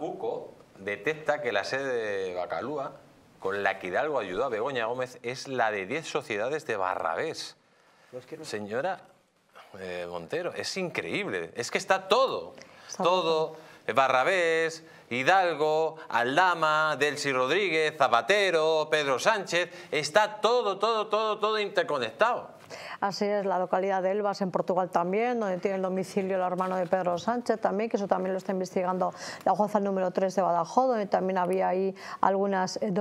UCO detecta que la sede de Bacalúa, con la que Hidalgo ayudó a Begoña Gómez, es la de 10 sociedades de Barrabés. Pues Señora eh, Montero, es increíble. Es que está todo. todo. Barrabés, Hidalgo, Aldama, Delcy Rodríguez, Zapatero, Pedro Sánchez. Está todo, todo, todo, todo interconectado. Así es, la localidad de Elvas en Portugal también, donde tiene el domicilio el hermano de Pedro Sánchez también, que eso también lo está investigando la jueza número 3 de Badajoz, donde también había ahí algunas eh,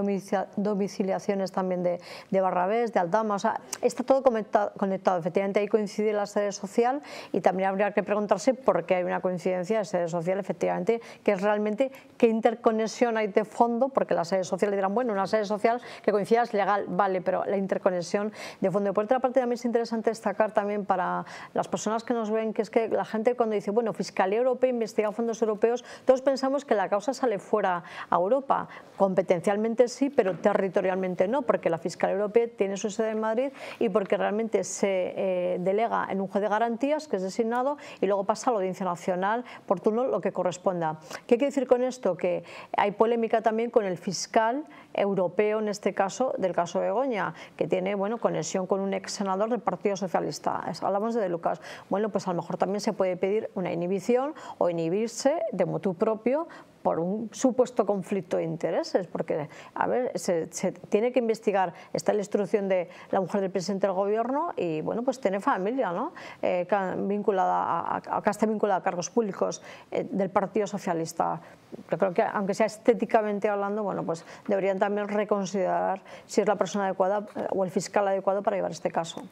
domiciliaciones también de, Barrabés, de Aldama, o sea, está todo conectado, Efectivamente ahí coincide la sede social y también habría que preguntarse por qué hay una coincidencia de sede social, efectivamente, que es realmente qué interconexión hay de fondo, porque la sede social dirán, bueno, una sede social que coincida es legal, vale, pero la interconexión de fondo. por otra parte también es interesante destacar también para las personas que nos ven que es que la gente cuando dice, bueno, Fiscalía Europea investiga fondos europeos, todos pensamos que la causa sale fuera a Europa. Competencialmente sí, pero territorialmente no, porque la Fiscalía Europea tiene su sede en Madrid y porque realmente se eh, delega en un juez de garantías que es designado y luego pasa a la Audiencia Nacional por turno lo que corresponda. ¿Qué quiere decir con esto? Que hay polémica también con el fiscal europeo, en este caso, del caso Begoña que tiene bueno, conexión con un ex senador del Partido Socialista. Hablamos de, Lucas. Bueno, pues a lo mejor también se puede pedir una inhibición o inhibirse de motu propio por un supuesto conflicto de intereses, porque, a ver, se, tiene que investigar, está la instrucción de la mujer del presidente del gobierno y, bueno, pues tiene familia, ¿no?, eh, vinculada a, está vinculada a cargos públicos eh, del Partido Socialista. Yo creo que, aunque sea estéticamente hablando, bueno, pues deberían también reconsiderar si es la persona adecuada eh, o el fiscal adecuado para llevar este caso.